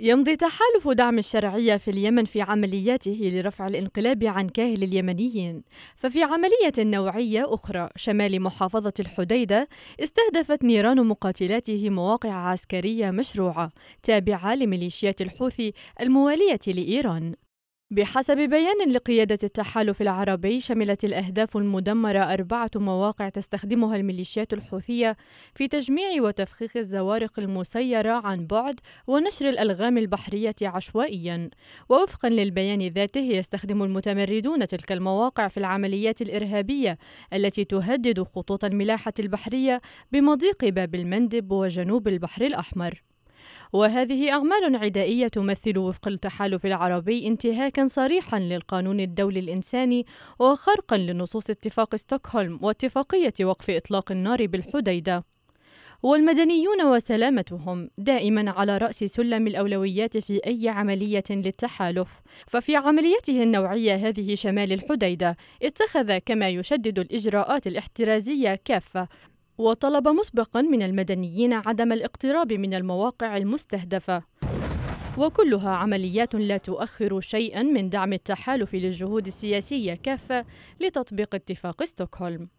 يمضي تحالف دعم الشرعية في اليمن في عملياته لرفع الانقلاب عن كاهل اليمنيين، ففي عملية نوعية أخرى شمال محافظة الحديدة استهدفت نيران مقاتلاته مواقع عسكرية مشروعة تابعة لميليشيات الحوثي الموالية لإيران. بحسب بيان لقيادة التحالف العربي شملت الأهداف المدمرة أربعة مواقع تستخدمها الميليشيات الحوثية في تجميع وتفخيخ الزوارق المسيرة عن بعد ونشر الألغام البحرية عشوائيا ووفقا للبيان ذاته يستخدم المتمردون تلك المواقع في العمليات الإرهابية التي تهدد خطوط الملاحة البحرية بمضيق باب المندب وجنوب البحر الأحمر وهذه أعمال عدائية تمثل وفق التحالف العربي انتهاكا صريحا للقانون الدولي الإنساني وخرقا لنصوص اتفاق ستوكهولم واتفاقية وقف إطلاق النار بالحديدة والمدنيون وسلامتهم دائما على رأس سلم الأولويات في أي عملية للتحالف ففي عمليته النوعية هذه شمال الحديدة اتخذ كما يشدد الإجراءات الاحترازية كافة وطلب مسبقا من المدنيين عدم الاقتراب من المواقع المستهدفة وكلها عمليات لا تؤخر شيئا من دعم التحالف للجهود السياسية كافة لتطبيق اتفاق ستوكهولم